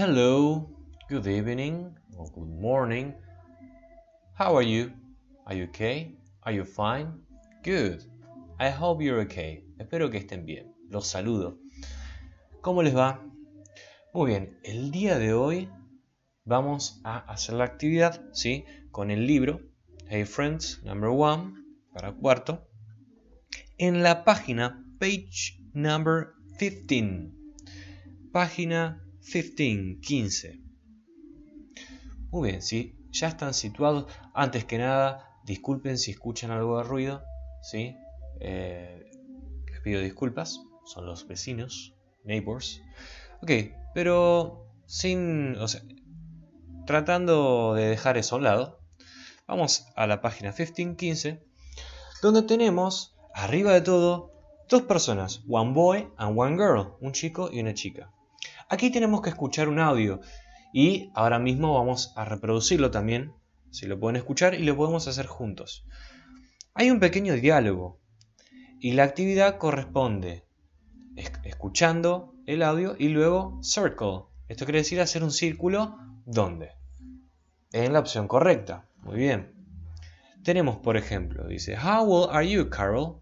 Hello, good evening, or good morning. How are you? Are you okay? Are you fine? Good. I hope you're okay. Espero que estén bien. Los saludo. ¿Cómo les va? Muy bien, el día de hoy vamos a hacer la actividad, ¿sí? Con el libro Hey Friends, number one, para cuarto, en la página, page number 15. Página 15, 15. Muy bien, si ¿sí? ya están situados, antes que nada, disculpen si escuchan algo de ruido, ¿sí? Eh, les pido disculpas, son los vecinos, neighbors. Ok, pero sin, tratando de dejar eso a un lado, vamos a la página 1515, donde tenemos, arriba de todo, dos personas, one boy and one girl, un chico y una chica. Aquí tenemos que escuchar un audio y ahora mismo vamos a reproducirlo también, si lo pueden escuchar y lo podemos hacer juntos. Hay un pequeño diálogo y la actividad corresponde escuchando el audio y luego circle. Esto quiere decir hacer un círculo ¿dónde? En la opción correcta. Muy bien. Tenemos, por ejemplo, dice, How old are you, Carol?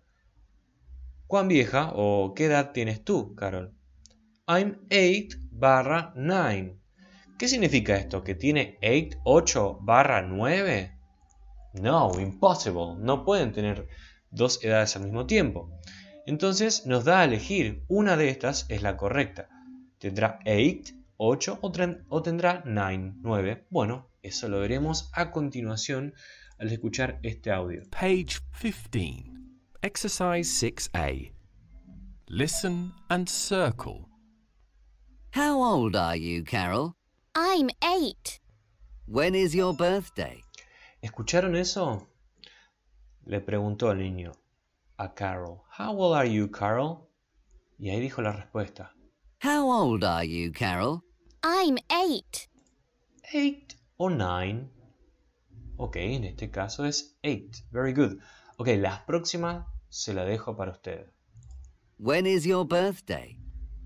¿Cuán vieja o qué edad tienes tú, Carol? I'm 8 barra 9. ¿Qué significa esto? ¿Que tiene 8, 8 barra 9? No, impossible. No pueden tener dos edades al mismo tiempo. Entonces nos da a elegir. Una de estas es la correcta. Tendrá 8, 8 o, o tendrá 9, 9. Bueno, eso lo veremos a continuación al escuchar este audio. Page 15. Exercise 6A. Listen and circle. How old are you, Carol? I'm eight. When is your birthday? ¿Escucharon eso? Le preguntó el niño a Carol. How old are you, Carol? Y ahí dijo la respuesta. How old are you, Carol? I'm eight. Eight o nine. Ok, en este caso es eight. Very good. Ok, las próximas se la dejo para usted. When is your birthday?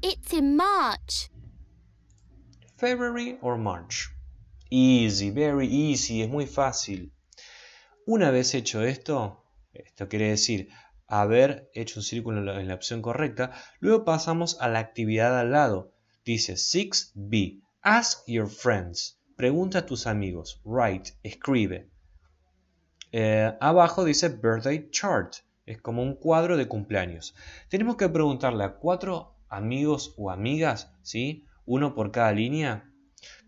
It's in March. February or March. Easy, very easy, es muy fácil. Una vez hecho esto, esto quiere decir haber hecho un círculo en la opción correcta, luego pasamos a la actividad al lado. Dice 6B, ask your friends, pregunta a tus amigos, write, escribe. Eh, abajo dice birthday chart, es como un cuadro de cumpleaños. Tenemos que preguntarle a cuatro amigos o amigas, ¿sí? uno por cada línea?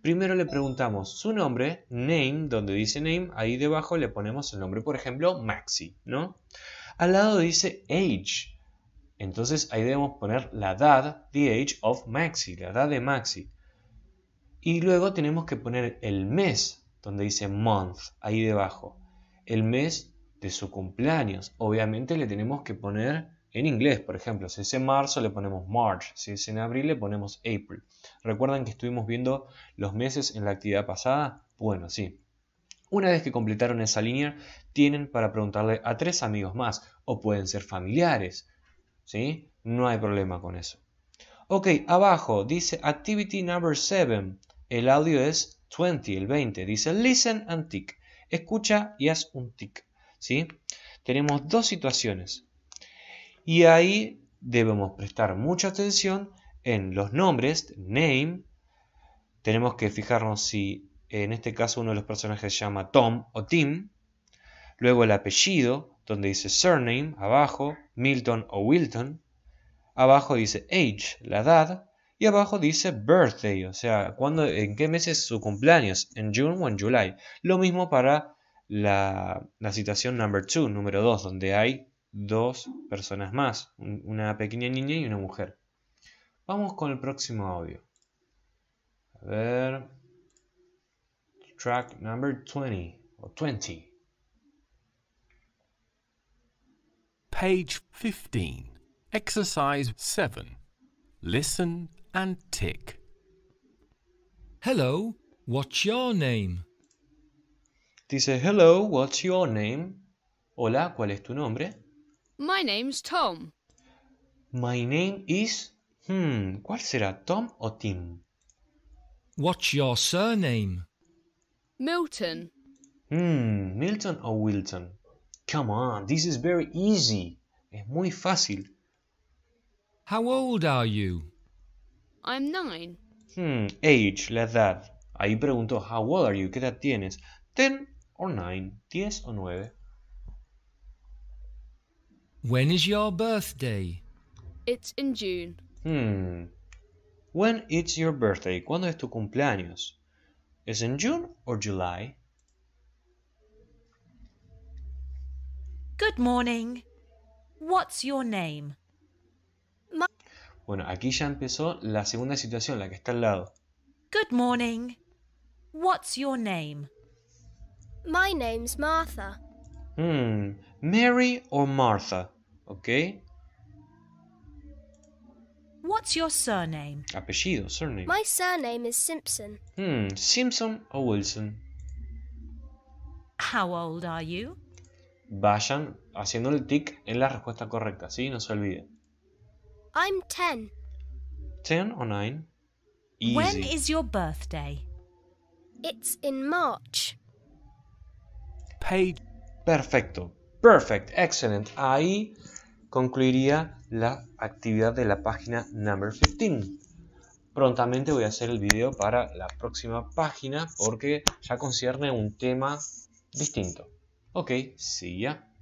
Primero le preguntamos su nombre, name, donde dice name, ahí debajo le ponemos el nombre, por ejemplo, Maxi, ¿no? Al lado dice age, entonces ahí debemos poner la edad, the age of Maxi, la edad de Maxi. Y luego tenemos que poner el mes, donde dice month, ahí debajo. El mes de su cumpleaños. Obviamente le tenemos que poner en inglés, por ejemplo, si es en marzo le ponemos March, si es en abril le ponemos April. ¿Recuerdan que estuvimos viendo los meses en la actividad pasada? Bueno, sí. Una vez que completaron esa línea, tienen para preguntarle a tres amigos más o pueden ser familiares. ¿Sí? No hay problema con eso. Ok, abajo dice Activity Number 7. El audio es 20, el 20. Dice Listen and Tick. Escucha y haz un tick. ¿Sí? Tenemos dos situaciones. Y ahí debemos prestar mucha atención en los nombres, name. Tenemos que fijarnos si en este caso uno de los personajes se llama Tom o Tim. Luego el apellido, donde dice surname, abajo, Milton o Wilton. Abajo dice age, la edad. Y abajo dice birthday, o sea, cuando, en qué meses es su cumpleaños, en June o en July. Lo mismo para la, la citación number two, número 2, donde hay dos personas más, una pequeña niña y una mujer. Vamos con el próximo audio. A ver. Track number 20 o 20. Page 15. Exercise 7. Listen and tick. Hello, what's your name? Dice hello, what's your name? Hola, ¿cuál es tu nombre? My name's Tom. My name is... Hmm, ¿cuál será Tom o Tim? What's your surname? Milton. Hmm, Milton o Wilton. Come on, this is very easy. Es muy fácil. How old are you? I'm nine. Hmm, age, la edad. Ahí pregunto, how old are you? ¿Qué edad tienes? Ten or nine. Diez o nueve. When is your birthday? It's in June. Hmm. When is your birthday? ¿Cuándo es tu cumpleaños? Is in June or July? Good morning. What's your name? bueno, aquí ya empezó la segunda situación, la que está al lado. Good morning. What's your name? My name's Martha. Hmm. Mary or Martha? Okay. What's your surname? Apellido, surname. My surname is Simpson. Hmm, Simpson o Wilson. How old are you? Vayan haciendo el tick en la respuesta correcta, ¿sí? No se olvide. I'm 10. 10 o 9? Easy. When is your birthday? It's in March. Page. Perfecto. Perfect, excellent. Ahí concluiría la actividad de la página number 15. Prontamente voy a hacer el video para la próxima página porque ya concierne un tema distinto. Ok, see ya.